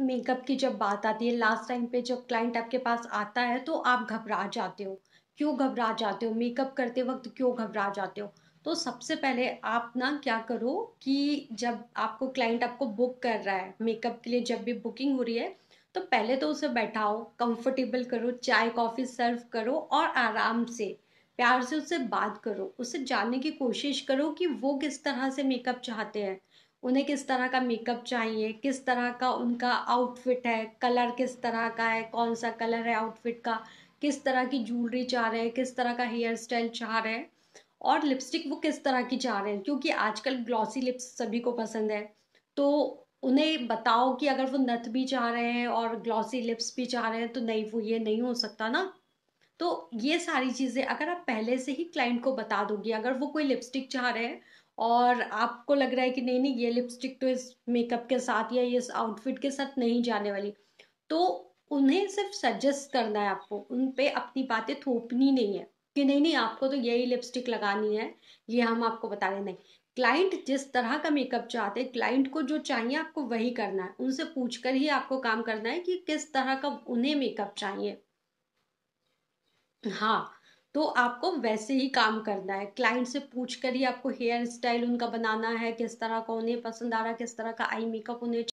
makeup की जब बात आती है लास्ट टाइम पे जब क्लाइंट आपके पास आता है तो आप घबरा जाते हो क्यों घबरा जाते हो मेकअप करते वक्त क्यों घबरा जाते हो तो सबसे पहले आप ना क्या करो कि जब आपको क्लाइंट आपको बुक कर रहा है मेकअप के लिए जब भी बुकिंग हो रही है तो पहले तो उसे बैठाओ कंफर्टेबल करो चाय कॉफ़ी सर्व करो और आराम से प्यार से उससे बात करो उसे जानने की कोशिश करो कि वो किस तरह से मेकअप चाहते हैं उन्हें किस तरह का मेकअप चाहिए किस तरह का उनका आउटफिट है कलर किस तरह का है कौन सा कलर है आउटफिट का किस तरह की ज्वेलरी चाह रहे हैं किस तरह का हेयर स्टाइल चाह रहे हैं और लिपस्टिक वो किस तरह की चाह रहे हैं क्योंकि आजकल ग्लॉसी लिप्स सभी को पसंद है तो उन्हें बताओ कि अगर वो नथ भी चाह रहे हैं और ग्लॉसी लिप्स भी चाह रहे हैं तो नहीं वो ये नहीं हो सकता ना तो ये सारी चीज़ें अगर आप पहले से ही क्लाइंट को बता दोगे अगर वो कोई लिपस्टिक चाह रहे हैं और आपको लग रहा है कि नहीं नहीं ये लिपस्टिक तो इस मेकअप के साथ या इस आउटफिट के साथ नहीं जाने वाली तो उन्हें सिर्फ सजेस्ट करना है आपको उन पर अपनी बातें थोपनी नहीं है कि नहीं नहीं आपको तो यही लिपस्टिक लगानी है ये हम आपको बता रहे नहीं क्लाइंट जिस तरह का मेकअप चाहते हैं क्लाइंट को जो चाहिए आपको वही करना है उनसे पूछकर ही आपको काम करना है कि किस तरह का उन्हें मेकअप चाहिए हाँ तो आपको वैसे ही काम करना है क्लाइंट से पूछ कर ही आपको हेयर स्टाइल उनका बनाना है किस तरह का उन्हें पसंद आ रहा है किस तरह का आई मेकअप उन्हें